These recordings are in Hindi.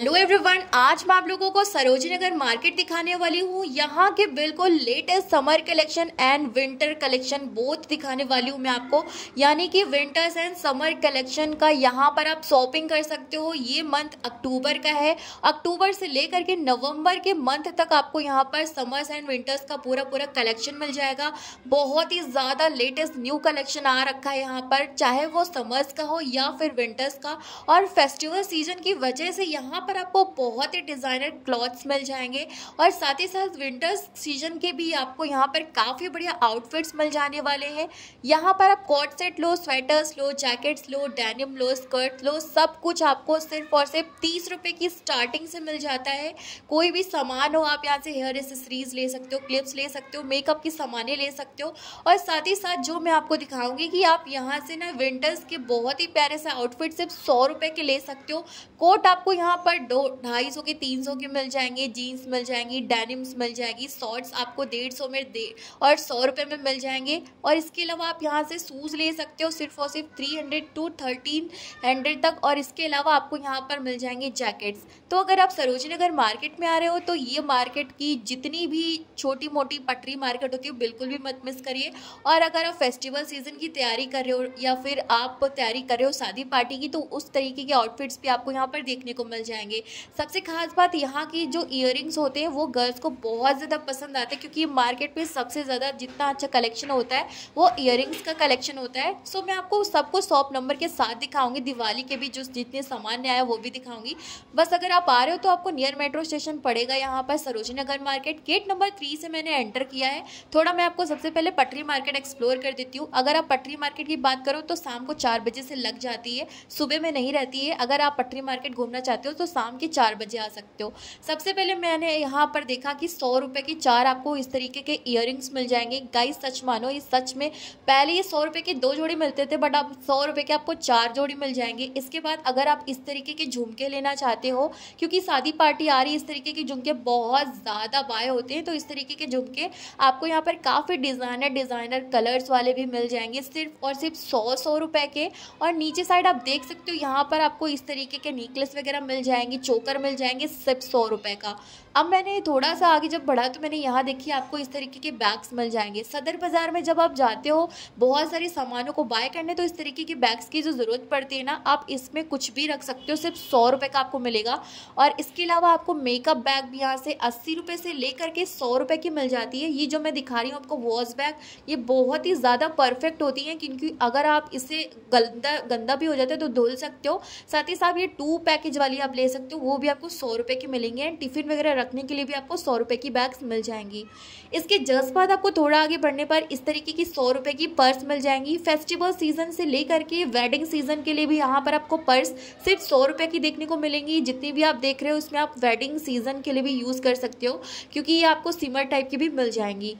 हेलो एवरीवन आज मैं आप लोगों को सरोजी नगर मार्केट दिखाने वाली हूँ यहाँ के बिल्कुल latest summer collection and winter collection both दिखाने वाली हूँ मैं आपको यानी कि विंटर्स एंड समर कलेक्शन का यहाँ पर आप शॉपिंग कर सकते हो ये मंथ अक्टूबर का है अक्टूबर से लेकर के नवंबर के मंथ तक आपको यहाँ पर समर्स एंड विंटर्स का पूरा पूरा कलेक्शन मिल जाएगा बहुत ही ज़्यादा लेटेस्ट न्यू कलेक्शन आ रखा है यहाँ पर चाहे वो समर्स का हो या फिर विंटर्स का और फेस्टिवल सीजन की वजह से यहाँ पर आपको बहुत ही डिज़ाइनर क्लॉथ्स मिल जाएंगे और साथ ही साथ विंटर सीजन के भी आपको यहाँ पर काफ़ी बढ़िया आउटफिट्स मिल जाने वाले हैं यहाँ पर आप कॉट सेट लो स्वेटर्स लो जैकेट्स लो डेनिम लो स्कर्ट लो सब कुछ आपको सिर्फ और सिर्फ तीस रुपये की स्टार्टिंग से मिल जाता है कोई भी सामान हो आप यहाँ से हेयर एसेसरीज ले सकते हो क्लिप्स ले सकते हो मेकअप की सामानें ले सकते हो और साथ ही साथ जो मैं आपको दिखाऊंगी कि आप यहाँ से ना विंटर्स के बहुत ही प्यारे से आउटफिट सिर्फ सौ रुपये के ले सकते हो कोट आपको यहाँ पर दो ढाई सौ के तीन सौ के मिल जाएंगे जीन्स मिल जाएंगी डेनिम्स मिल जाएगी शॉर्ट्स आपको डेढ़ सौ में दे और सौ रुपये में मिल जाएंगे और इसके अलावा आप यहाँ से शूज़ ले सकते हो सिर्फ और सिर्फ three hundred to thirteen hundred तक और इसके अलावा आपको यहाँ पर मिल जाएंगे जैकेट्स तो अगर आप सरोजनी नगर मार्केट में आ रहे हो तो ये मार्केट की जितनी भी छोटी मोटी पटरी मार्केट होती है बिल्कुल भी मत मिस करिए और अगर आप फेस्टिवल सीजन की तैयारी कर रहे हो या फिर आप तैयारी कर रहे हो शादी पार्टी की तो उस तरीके के आउटफिट्स भी आपको यहाँ पर देखने को मिल जाए जाएंगे सबसे खास बात यहाँ की जो ईयर होते हैं वो गर्ल्स को बहुत ज़्यादा पसंद आते हैं क्योंकि मार्केट में सबसे ज़्यादा जितना अच्छा कलेक्शन होता है वो ईयर का कलेक्शन होता है सो मैं आपको सबको शॉप नंबर के साथ दिखाऊंगी दिवाली के भी जो जितने सामान आया वो भी दिखाऊंगी बस अगर आप आ रहे हो तो आपको नियर मेट्रो स्टेशन पड़ेगा यहाँ पर Sarojini Nagar market gate number three से मैंने एंटर किया है थोड़ा मैं आपको सबसे पहले पटरी मार्केट एक्सप्लोर कर देती हूँ अगर आप पटरी मार्केट की बात करो तो शाम को चार बजे से लग जाती है सुबह में नहीं रहती है अगर आप पटरी मार्केट घूमना चाहते हो तो शाम के चार बजे आ सकते हो सबसे पहले मैंने यहाँ पर देखा कि सौ रुपये के चार आपको इस तरीके के इयर मिल जाएंगे गाइस सच मानो ये सच में पहले ये सौ रुपये के दो जोड़ी मिलते थे बट अब सौ रुपये के आपको चार जोड़ी मिल जाएंगे इसके बाद अगर आप इस तरीके के झुमके लेना चाहते हो क्योंकि शादी पार्टी आ रही है इस तरीके के झुमके बहुत ज़्यादा बाय होते हैं तो इस तरीके के झुमके आपको यहाँ पर काफ़ी डिज़ाइनर डिज़ाइनर कलर्स वाले भी मिल जाएंगे सिर्फ और सिर्फ सौ सौ रुपये के और नीचे साइड आप देख सकते हो यहाँ पर आपको इस तरीके के नेकलेस वगैरह मिल जाएंगे जाएंगे चोकर मिल जाएंगे सिर्फ सौ रुपये का अब मैंने थोड़ा सा आगे जब बढ़ा तो मैंने यहाँ देखिए आपको इस तरीके के बैग्स मिल जाएंगे सदर बाज़ार में जब आप जाते हो बहुत सारे सामानों को बाय करने तो इस तरीके के बैग्स की जो ज़रूरत पड़ती है ना आप इसमें कुछ भी रख सकते हो सिर्फ सौ रुपये का आपको मिलेगा और इसके अलावा आपको मेकअप बैग भी यहाँ से अस्सी रुपये से लेकर के सौ रुपये की मिल जाती है ये जो मैं दिखा रही हूँ आपको वॉश बैग ये बहुत ही ज़्यादा परफेक्ट होती है क्योंकि अगर आप इसे गंदा गंदा भी हो जाता है तो धुल सकते हो साथ ही साथ ये टू पैकेज वाली आप ले सकते हो वो भी आपको सौ रुपये की मिलेंगे एंड टिफ़िन वगैरह रखने के लिए भी आपको सौ रुपये की बैग्स मिल जाएंगी इसके जस्ट बाद आपको थोड़ा आगे बढ़ने पर इस तरीके की सौ रुपये की पर्स मिल जाएंगी फेस्टिवल सीजन से लेकर के वेडिंग सीजन के लिए भी यहाँ पर आपको पर्स सिर्फ सौ रुपये की देखने को मिलेंगी जितनी भी आप देख रहे हो उसमें आप वेडिंग सीजन के लिए भी यूज़ कर सकते हो क्योंकि ये आपको सिमर टाइप की भी मिल जाएंगी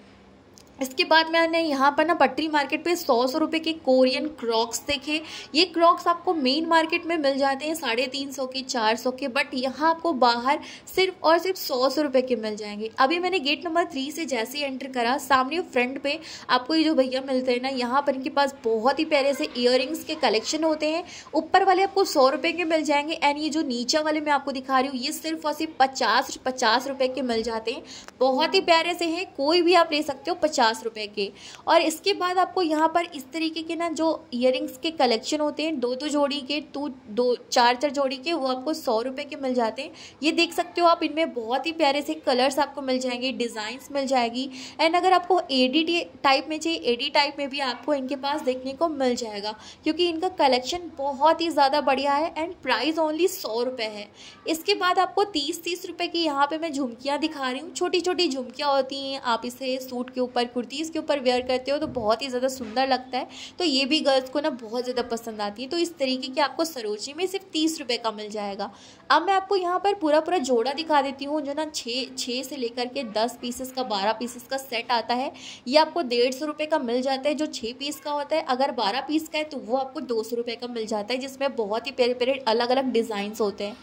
इसके बाद मैंने यहाँ पर ना पटरी मार्केट पे सौ सौ रुपये के कोरियन क्रॉक्स देखे ये क्रॉक्स आपको मेन मार्केट में मिल जाते हैं साढ़े तीन सौ के चार सौ के बट यहाँ आपको बाहर सिर्फ और सिर्फ सौ सौ रुपये के मिल जाएंगे अभी मैंने गेट नंबर थ्री से जैसे ही एंटर करा सामने फ्रंट पे आपको ये जो भैया मिलते हैं ना यहाँ पर इनके पास बहुत ही प्यारे से इयर के कलेक्शन होते हैं ऊपर वाले आपको सौ रुपये के मिल जाएंगे एंड ये जो नीचे वाले मैं आपको दिखा रही हूँ ये सिर्फ और सिर्फ पचास पचास रुपये के मिल जाते हैं बहुत ही प्यारे से हैं कोई भी आप ले सकते हो पचास पचास रुपये के और इसके बाद आपको यहाँ पर इस तरीके के ना जो ईयर के कलेक्शन होते हैं दो दो जोड़ी के टू दो चार चार जोड़ी के वो आपको सौ रुपये के मिल जाते हैं ये देख सकते हो आप इनमें बहुत ही प्यारे से कलर्स आपको मिल जाएंगे डिज़ाइंस मिल जाएगी एंड अगर आपको एडी टाइप में चाहिए एडी टाइप में भी आपको इनके पास देखने को मिल जाएगा क्योंकि इनका कलेक्शन बहुत ही ज़्यादा बढ़िया है एंड प्राइस ओनली सौ रुपये है इसके बाद आपको तीस तीस रुपये की यहाँ पर मैं झुमकियाँ दिखा रही हूँ छोटी छोटी झुमकियाँ होती हैं आप इसे सूट के ऊपर कुर्तीज़ के ऊपर वेयर करते हो तो बहुत ही ज़्यादा सुंदर लगता है तो ये भी गर्ल्स को ना बहुत ज़्यादा पसंद आती है तो इस तरीके की आपको सरोजी में सिर्फ तीस रुपये का मिल जाएगा अब मैं आपको यहाँ पर पूरा पूरा जोड़ा दिखा देती हूँ जो ना छः छः से लेकर के दस पीसेस का बारह पीसेस का सेट आता है ये आपको डेढ़ सौ रुपये का मिल जाता है जो छः पीस का होता है अगर बारह पीस का है तो वो आपको दो सौ रुपये का मिल जाता है जिसमें बहुत ही प्यारे प्यारे अलग अलग डिज़ाइंस होते हैं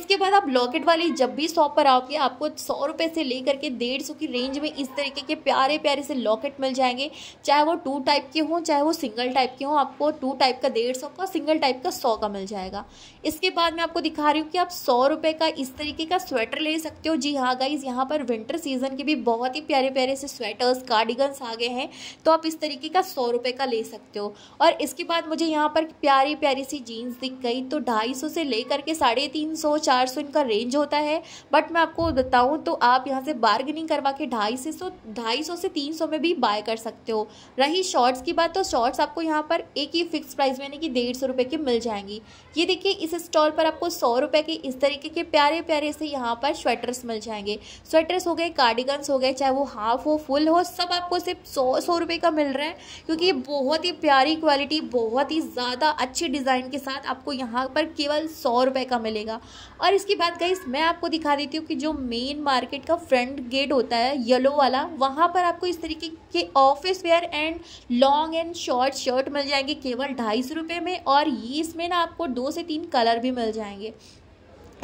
इसके बाद आप लॉकेट वाली जब भी शॉप पर आओगे आपको सौ रुपये से लेकर के डेढ़ सौ की रेंज में इस तरीके के प्यारे प्यारे से लॉकेट मिल जाएंगे चाहे वो टू टाइप के हों चाहे वो सिंगल टाइप के हों आपको टू टाइप का डेढ़ सौ का सिंगल टाइप का सौ का मिल जाएगा इसके बाद मैं आपको दिखा रही हूँ कि आप सौ रुपये का इस तरीके का स्वेटर ले सकते हो जी हाँ गाइज यहाँ पर विंटर सीजन के भी बहुत ही प्यारे प्यारे से स्वेटर्स कार्डिगन्स आ गए हैं तो आप इस तरीके का सौ रुपये का ले सकते हो और इसके बाद मुझे यहाँ पर प्यारी प्यारी सी जीन्स दिख गई तो ढाई सौ से लेकर के साढ़े तीन सौ चार सौ इनका रेंज होता है बट मैं आपको बताऊँ तो आप यहाँ से बार्गेनिंग करवा के ढाई से सौ ढाई सौ से तीन सौ में भी बाय कर सकते हो रही शॉर्ट्स की बात तो शॉर्ट्स आपको यहाँ पर एक ही फिक्स प्राइस में यानी कि डेढ़ सौ रुपये की मिल जाएंगी ये देखिए इस स्टॉल पर आपको सौ रुपये के इस तरीके के प्यारे प्यारे से यहाँ पर स्वेटर्स मिल जाएंगे स्वेटर्स हो गए कार्डिगन्स हो गए चाहे वो हाफ हो फुल हो सब आपको सिर्फ सौ सौ रुपये का मिल रहा है क्योंकि ये बहुत ही प्यारी क्वालिटी बहुत ही ज़्यादा अच्छे डिज़ाइन के साथ आपको यहाँ पर केवल सौ रुपये का मिलेगा और इसकी बात गई मैं आपको दिखा देती हूँ कि जो मेन मार्केट का फ्रंट गेट होता है येलो वाला वहाँ पर आपको इस तरीके तरीके के office wear and long and short shirt मिल जाएंगे केवल ढाई सौ रुपये में और ये इसमें ना आपको दो से तीन कलर भी मिल जाएंगे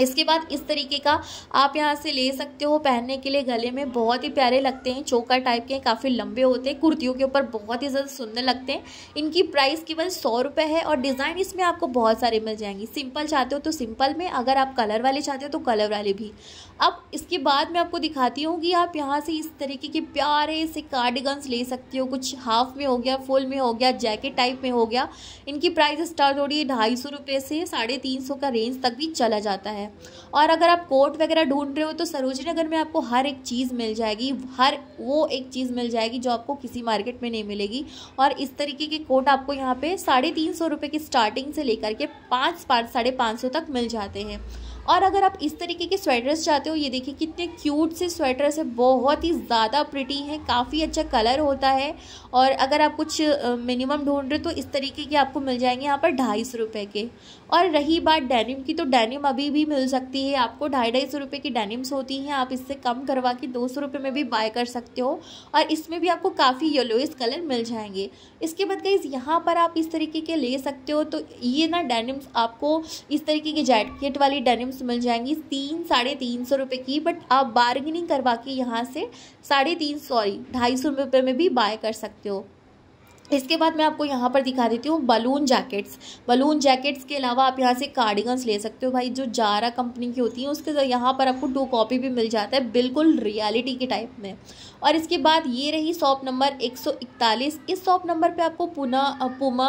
इसके बाद इस तरीके का आप यहाँ से ले सकते हो पहनने के लिए गले में बहुत ही प्यारे लगते हैं चोकर टाइप के काफ़ी लंबे होते हैं कुर्तियों के ऊपर बहुत ही ज़्यादा सुंदर लगते हैं इनकी प्राइस केवल सौ रुपये है और डिज़ाइन इसमें आपको बहुत सारे मिल जाएंगे सिंपल चाहते हो तो सिंपल में अगर आप कलर वाले चाहते हो तो कलर वाले भी अब इसके बाद मैं आपको दिखाती हूँ कि आप यहाँ से इस तरीके के प्यारे से कार्डिगन्स ले सकते हो कुछ हाफ में हो गया फुल में हो गया जैकेट टाइप में हो गया इनकी प्राइस स्टार्ट हो रही है ढाई सौ रुपये से साढ़े तीन सौ का रेंज तक भी चला जाता है है और अगर आप कोट वगैरह ढूंढ रहे हो तो सरोजनी नगर में आपको हर एक चीज़ मिल जाएगी हर वो एक चीज़ मिल जाएगी जो आपको किसी मार्केट में नहीं मिलेगी और इस तरीके के कोट आपको यहाँ पे साढ़े तीन सौ रुपये की स्टार्टिंग से लेकर के पाँच पाँच साढ़े पाँच सौ तक मिल जाते हैं और अगर आप इस तरीके के स्वेटर्स चाहते हो ये देखिए कितने क्यूट से स्वेटर्स है बहुत ही ज़्यादा प्रिटी हैं काफ़ी अच्छा कलर होता है और अगर आप कुछ मिनिमम ढूंढ रहे हो तो इस तरीके के आपको मिल जाएंगे यहाँ पर ढाई सौ रुपये के और रही बात डेनिम की तो डेनिम अभी भी मिल सकती है आपको ढाई ढाई सौ रुपये की डेनिम्स होती हैं आप इससे कम करवा के दो सौ रुपये में भी बाय कर सकते हो और इसमें भी आपको काफ़ी येलोइस कलर मिल जाएंगे इसके बाद कई यहाँ पर आप इस तरीके के ले सकते हो तो ये ना डेनिम्स आपको इस तरीके की जैकेट वाली डेनिम्स आपको मिल जाएंगी तीन साढ़े तीन सौ रुपये की बट आप बार्गेनिंग करवा के यहाँ से साढ़े तीन सॉरी ढाई सौ रुपये में भी बाय कर सकते हो इसके बाद मैं आपको यहाँ पर दिखा देती हूँ बलून जैकेट्स बलून जैकेट्स के अलावा आप यहाँ से कार्डिगन्स ले सकते हो भाई जो जारा कंपनी की होती हैं उसके यहाँ पर आपको टू कॉपी भी मिल जाता है बिल्कुल रियलिटी के टाइप में और इसके बाद ये रही शॉप नंबर 141 इस शॉप नंबर पे आपको पुना पुमा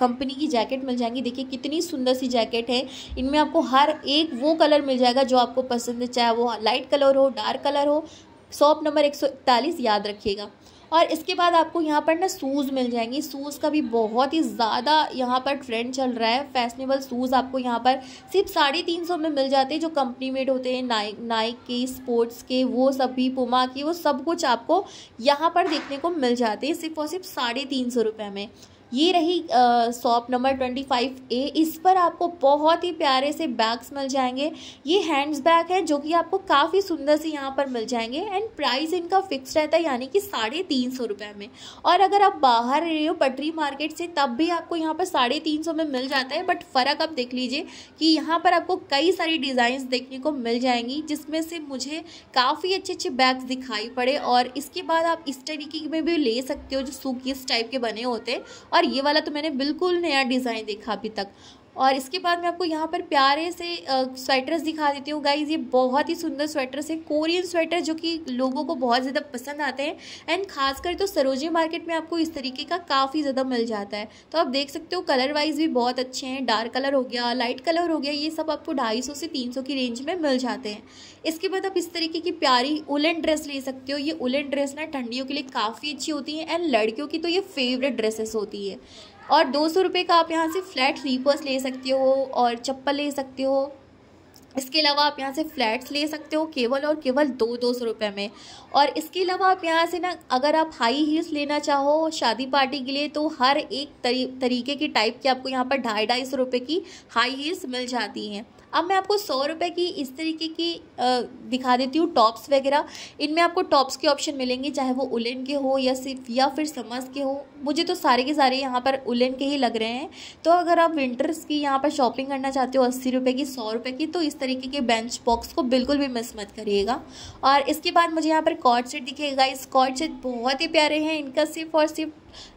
कंपनी की जैकेट मिल जाएंगी देखिए कितनी सुंदर सी जैकेट है इनमें आपको हर एक वो कलर मिल जाएगा जो आपको पसंद है चाहे वो लाइट कलर हो डार्क कलर हो शॉप नंबर एक याद रखिएगा और इसके बाद आपको यहाँ पर ना शूज़ मिल जाएंगी शूज़ का भी बहुत ही ज़्यादा यहाँ पर ट्रेंड चल रहा है फैशनेबल शूज़ आपको यहाँ पर सिर्फ साढ़े तीन सौ में मिल जाते हैं जो कंपनी मेड होते हैं नाइक नाइक के स्पोर्ट्स के वो सब भी पुमा के वो सब कुछ आपको यहाँ पर देखने को मिल जाते हैं सिर्फ और सिर्फ साढ़े तीन सौ रुपये में ये रही shop number twenty five A इस पर आपको बहुत ही प्यारे से बैग्स मिल जाएंगे ये हैंड्स बैग है जो कि आपको काफ़ी सुंदर से यहाँ पर मिल जाएंगे एंड प्राइस इनका फिक्स रहता है यानी कि साढ़े तीन सौ रुपये में और अगर आप बाहर रहे हो पटरी मार्केट से तब भी आपको यहाँ पर साढ़े तीन सौ में मिल जाता है बट फ़र्क आप देख लीजिए कि यहाँ पर आपको कई सारी डिज़ाइंस देखने को मिल जाएंगी जिसमें से मुझे काफ़ी अच्छे अच्छे बैग्स दिखाई पड़े और इसके बाद आप इस तरीके में भी ले सकते हो जो सूखी टाइप के बने होते हैं और और ये वाला तो मैंने बिल्कुल नया डिज़ाइन देखा अभी तक और इसके बाद मैं आपको यहाँ पर प्यारे से स्वेटर्स दिखा देती हूँ गाइज ये बहुत ही सुंदर स्वेटर्स है कोरियन स्वेटर जो कि लोगों को बहुत ज़्यादा पसंद आते हैं एंड खासकर तो सरोजी मार्केट में आपको इस तरीके का काफ़ी ज़्यादा मिल जाता है तो आप देख सकते हो कलर वाइज भी बहुत अच्छे हैं डार्क कलर हो गया लाइट कलर हो गया ये सब आपको ढाई से तीन की रेंज में मिल जाते हैं इसके बाद आप इस तरीके की प्यारी उलन ड्रेस ले सकते हो ये उलन ड्रेस ना ठंडियों के लिए काफ़ी अच्छी होती है एंड लड़कियों की तो ये फेवरेट ड्रेसेस होती है और दो सौ रुपये का आप यहाँ से फ्लैट स्लीपर्स ले सकते हो और चप्पल ले सकते हो इसके अलावा आप यहाँ से फ्लैट्स ले सकते हो केवल और केवल दो दो सौ रुपये में और इसके अलावा आप यहाँ से ना अगर आप हाई हील्स लेना चाहो शादी पार्टी के लिए तो हर एक तरी, तरीके की टाइप की आपको यहाँ पर ढाई ढाई सौ रुपये की हाई हील्स मिल जाती हैं अब मैं आपको सौ रुपये की इस तरीके की आ, दिखा देती हूँ टॉप्स वगैरह इनमें आपको टॉप्स के ऑप्शन मिलेंगे चाहे वो उलन के हो या सिर्फ या फिर समर्स के हो मुझे तो सारे के सारे यहाँ पर उलन के ही लग रहे हैं तो अगर आप विंटर्स की यहाँ पर शॉपिंग करना चाहते हो अस्सी रुपये की सौ रुपये की तो इस तरीके के बेंच बॉक्स को बिल्कुल भी मिस मत करिएगा और इसके बाद मुझे यहाँ पर कॉर्ड सेट दिखेगा इस कॉर्ड सेट बहुत ही प्यारे हैं इनका सिर्फ और सिर्फ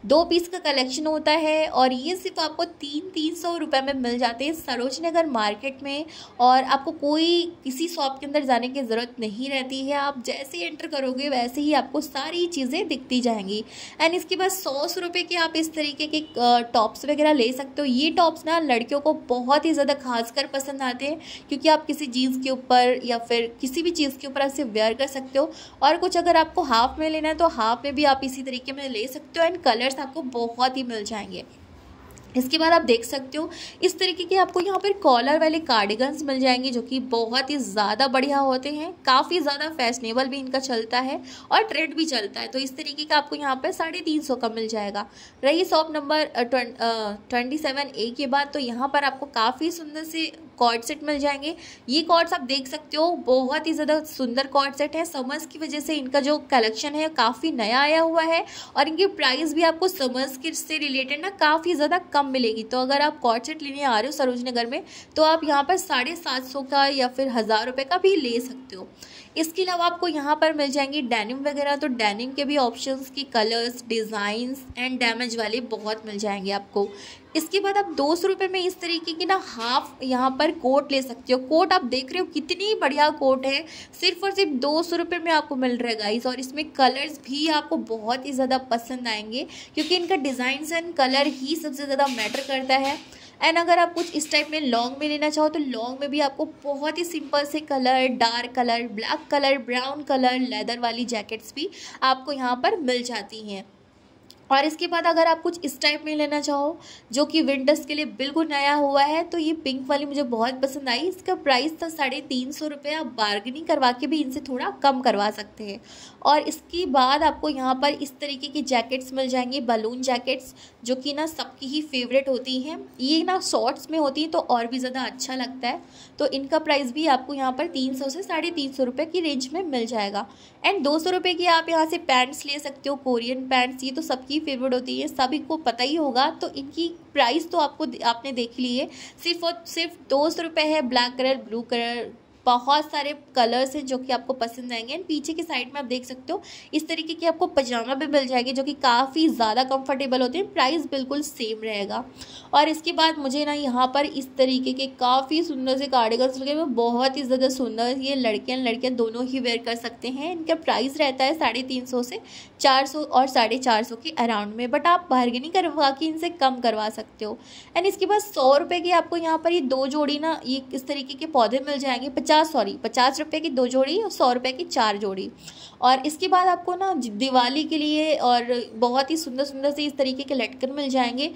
दो पीस का कलेक्शन होता है और ये सिर्फ आपको तीन तीन सौ रुपये में मिल जाते हैं सरोज नगर मार्केट में और आपको कोई किसी शॉप के अंदर जाने की ज़रूरत नहीं रहती है आप जैसे एंटर करोगे वैसे ही आपको सारी चीज़ें दिखती जाएंगी एंड इसके बाद सौ सौ रुपये के आप इस तरीके के टॉप्स वगैरह ले सकते हो ये टॉप्स ना लड़कियों को बहुत ही ज़्यादा खास कर पसंद आते हैं क्योंकि आप किसी जीन्स के ऊपर या फिर किसी भी चीज़ के ऊपर ऐसे वेयर कर सकते हो और कुछ अगर आपको हाफ में लेना है तो हाफ में भी आप इसी तरीके में ले सकते हो एंड कलर्स आपको बहुत ही मिल जाएंगे इसके बाद आप देख सकते हो इस तरीके के आपको यहाँ पर कॉलर वाले कार्डिगन्स मिल जाएंगे जो कि बहुत ही ज़्यादा बढ़िया होते हैं काफ़ी ज़्यादा फैशनेबल भी इनका चलता है और ट्रेंड भी चलता है तो इस तरीके का आपको यहाँ पर साढ़े तीन सौ का मिल जाएगा रही shop number twenty seven A के बाद तो यहाँ पर आपको काफ़ी सुंदर से कॉर्ड सेट मिल जाएंगे ये कॉर्ड्स आप देख सकते हो बहुत ही ज़्यादा सुंदर कॉर्ड सेट है समर्स की वजह से इनका जो कलेक्शन है काफ़ी नया आया हुआ है और इनकी प्राइस भी आपको समर्स के से रिलेटेड ना काफ़ी ज़्यादा कम कम मिलेगी तो अगर आप कॉर्चेट लेने आ रहे हो सरोज नगर में तो आप यहाँ पर साढ़े सात सौ का या फिर हज़ार रुपये का भी ले सकते हो इसके अलावा आपको यहाँ पर मिल जाएंगी डेनिम वगैरह तो डेनिम के भी ऑप्शंस की कलर्स डिज़ाइंस एंड डैमेज वाले बहुत मिल जाएंगे आपको इसके बाद आप दो सौ रुपये में इस तरीके की ना हाफ यहाँ पर कोट ले सकते हो कोट आप देख रहे हो कितनी बढ़िया कोट है सिर्फ और सिर्फ दो सौ रुपये में आपको मिल रहा है गाइस और इसमें कलर्स भी आपको बहुत ही ज़्यादा पसंद आएंगे क्योंकि इनका डिज़ाइन एंड कलर ही सबसे ज़्यादा मैटर करता है एंड अगर आप कुछ इस टाइप में लॉन्ग में लेना चाहो तो लॉन्ग में भी आपको बहुत ही सिंपल से colour dark colour black colour brown colour leather वाली जैकेट्स भी आपको यहाँ पर मिल जाती हैं और इसके बाद अगर आप कुछ इस टाइप में लेना चाहो जो कि विंटर्स के लिए बिल्कुल नया हुआ है तो ये पिंक वाली मुझे बहुत पसंद आई इसका प्राइस था साढ़े तीन सौ रुपये आप बार्गनिंग करवा के भी इनसे थोड़ा कम करवा सकते हैं और इसके बाद आपको यहाँ पर इस तरीके की जैकेट्स मिल जाएंगी बलून जैकेट्स जो कि ना सबकी ही फेवरेट होती हैं ये ना शॉर्ट्स में होती हैं तो और भी ज़्यादा अच्छा लगता है तो इनका प्राइस भी आपको यहाँ पर तीन सौ से साढ़े तीन सौ रुपये की रेंज में मिल जाएगा एंड दो सौ रुपये की आप यहाँ से पैंट्स ले सकते हो कोरियन पैंट्स ये तो सबकी फेवरेट होती है सभी को पता ही होगा तो इनकी प्राइस तो आपको आपने देख ली है सिर्फ और सिर्फ दो सौ रुपये है ब्लैक कलर ब्लू कलर बहुत सारे कलर्स हैं जो कि आपको पसंद आएंगे एंड पीछे की साइड में आप देख सकते हो इस तरीके की आपको पजामा भी मिल जाएगी जो कि काफ़ी ज़्यादा कंफर्टेबल होते हैं प्राइस बिल्कुल सेम रहेगा और इसके बाद मुझे ना यहाँ पर इस तरीके के काफ़ी सुंदर से कार्डिगन्स लगे हुए बहुत ही ज़्यादा सुंदर ये लड़के एंड लड़कियाँ दोनों ही वेयर कर सकते हैं इनका प्राइस रहता है साढ़े तीन सौ से चार सौ और साढ़े चार सौ के अराउंड में बट आप बार्गेनिंग करवा के इनसे कम करवा सकते हो एंड इसके बाद सौ रुपये के आपको यहाँ पर ये दो जोड़ी ना ये इस तरीके के पौधे मिल जाएंगे पचास पचास सॉरी पचास रुपये की दो जोड़ी और सौ रुपये की चार जोड़ी और इसके बाद आपको ना दिवाली के लिए और बहुत ही सुंदर सुंदर से इस तरीके के लटकन मिल जाएंगे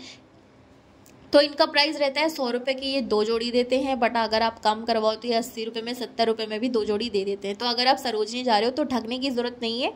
तो इनका प्राइस रहता है सौ रुपये की ये दो जोड़ी देते हैं बट अगर आप कम करवाओ तो ये अस्सी रुपये में सत्तर रुपये में भी दो जोड़ी दे देते हैं तो अगर आप सरोजनी जा रहे हो तो ढकने की ज़रूरत नहीं है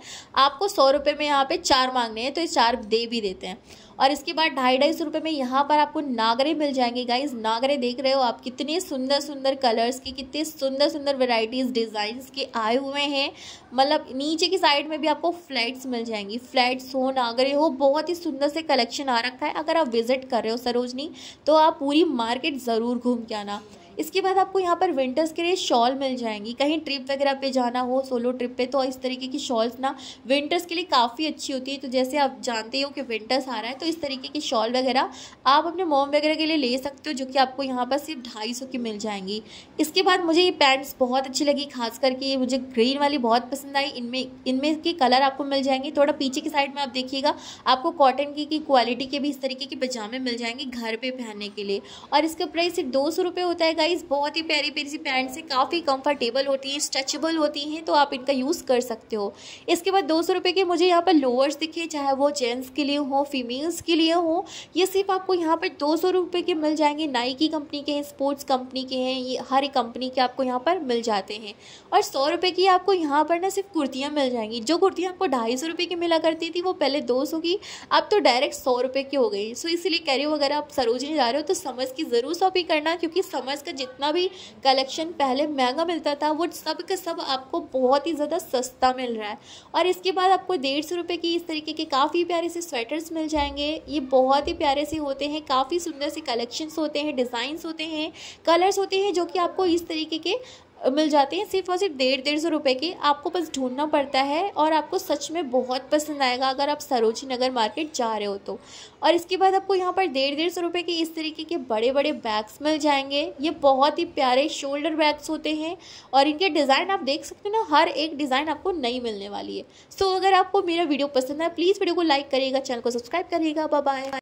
आपको सौ रुपये में यहाँ पे चार मांगने हैं तो ये चार दे भी देते हैं और इसके बाद ढाई ढाई सौ रुपये में यहाँ पर आपको नागरे मिल जाएंगे गाइज नागरे देख रहे हो आप कितने सुंदर सुंदर कलर्स के कितने सुंदर सुंदर वेराइटीज़ डिज़ाइंस के आए हुए हैं मतलब नीचे की साइड में भी आपको फ्लैट्स मिल जाएंगी फ्लैट्स हो नागरे हो बहुत ही सुंदर से कलेक्शन आ रखा है अगर आप विजिट कर रहे हो सरोजनी तो आप पूरी मार्केट ज़रूर घूम के आना इसके बाद आपको यहाँ पर विंटर्स के लिए शॉल मिल जाएंगी कहीं ट्रिप वगैरह पे जाना हो सोलो ट्रिप पे तो इस तरीके की शॉल्स ना विंटर्स के लिए काफ़ी अच्छी होती है तो जैसे आप जानते हो कि विंटर्स आ रहा है तो इस तरीके की शॉल वगैरह आप अपने मोम वगैरह के लिए ले सकते हो जो कि आपको यहाँ पर सिर्फ ढाई की मिल जाएंगी इसके बाद मुझे ये पैंट्स बहुत अच्छी लगी खास करके ये मुझे ग्रीन वाली बहुत पसंद आई इनमें इनमें के कलर आपको मिल जाएंगे थोड़ा पीछे की साइड में आप देखिएगा आपको कॉटन की, क्वालिटी के भी इस तरीके के पजामे मिल जाएंगे घर पर पहनने के लिए और इसका प्राइस सिर्फ दो सौ होता है गाइज बहुत ही प्यारी प्यारी सी पैंट्स हैं काफ़ी कंफर्टेबल होती हैं स्ट्रेचेबल होती हैं तो आप इनका यूज़ कर सकते हो इसके बाद दो सौ रुपये के मुझे यहाँ पर लोअर्स दिखे चाहे वो जेंट्स के लिए हो फीमेल्स के लिए हो ये सिर्फ आपको यहाँ पर दो सौ रुपये के मिल जाएंगे नाइकी कंपनी के हैं स्पोर्ट्स कंपनी के हैं ये हर एक कंपनी के आपको यहाँ पर मिल जाते हैं और सौ रुपये की आपको यहाँ पर ना सिर्फ कुर्तियाँ मिल जाएंगी जो कुर्तियाँ आपको ढाई सौ रुपये की मिला करती थी वो पहले दो सौ की अब तो डायरेक्ट सौ रुपये की हो गई सो इसीलिए कैरी वगैरह आप सरोजनी जा रहे हो तो समझ की ज़रूर शॉपिंग करना क्योंकि समझ का जितना भी कलेक्शन पहले महंगा मिलता था वो सब का सब आपको बहुत ही ज़्यादा सस्ता मिल रहा है और इसके बाद आपको डेढ़ सौ रुपये की इस तरीके के काफ़ी प्यारे से स्वेटर्स मिल जाएंगे ये बहुत ही प्यारे से होते हैं काफ़ी सुंदर से कलेक्शंस होते हैं डिज़ाइंस होते हैं कलर्स होते हैं जो कि आपको इस तरीके के मिल जाती हैं सिर्फ और सिर्फ डेढ़ डेढ़ सौ रुपये की आपको बस ढूंढना पड़ता है और आपको सच में बहुत पसंद आएगा अगर आप सरोजी नगर मार्केट जा रहे हो तो और इसके बाद आपको यहाँ पर डेढ़ डेढ़ सौ रुपये के इस तरीके के बड़े बड़े बैग्स मिल जाएंगे ये बहुत ही प्यारे शोल्डर बैग्स होते हैं और इनके डिज़ाइन आप देख सकते हो ना हर एक डिज़ाइन आपको नई मिलने वाली है सो अगर आपको मेरा वीडियो पसंद है प्लीज़ वीडियो को लाइक करिएगा चैनल को सब्सक्राइब करिएगा बाय